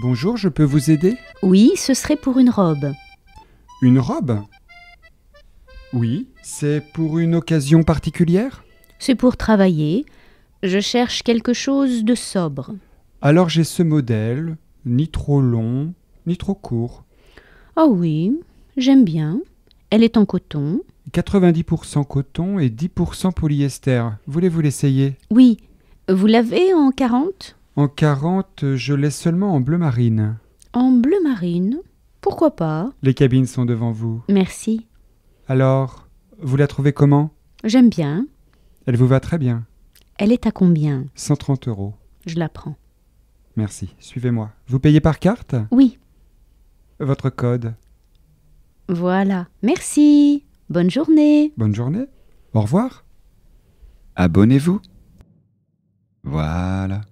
Bonjour, je peux vous aider Oui, ce serait pour une robe. Une robe Oui, c'est pour une occasion particulière C'est pour travailler. Je cherche quelque chose de sobre. Alors j'ai ce modèle, ni trop long, ni trop court. Oh oui, j'aime bien. Elle est en coton. 90% coton et 10% polyester. Voulez-vous l'essayer Oui. Vous l'avez en 40 en 40, je l'ai seulement en bleu marine. En bleu marine Pourquoi pas Les cabines sont devant vous. Merci. Alors, vous la trouvez comment J'aime bien. Elle vous va très bien. Elle est à combien 130 euros. Je la prends. Merci, suivez-moi. Vous payez par carte Oui. Votre code Voilà, merci. Bonne journée. Bonne journée. Au revoir. Abonnez-vous. Voilà.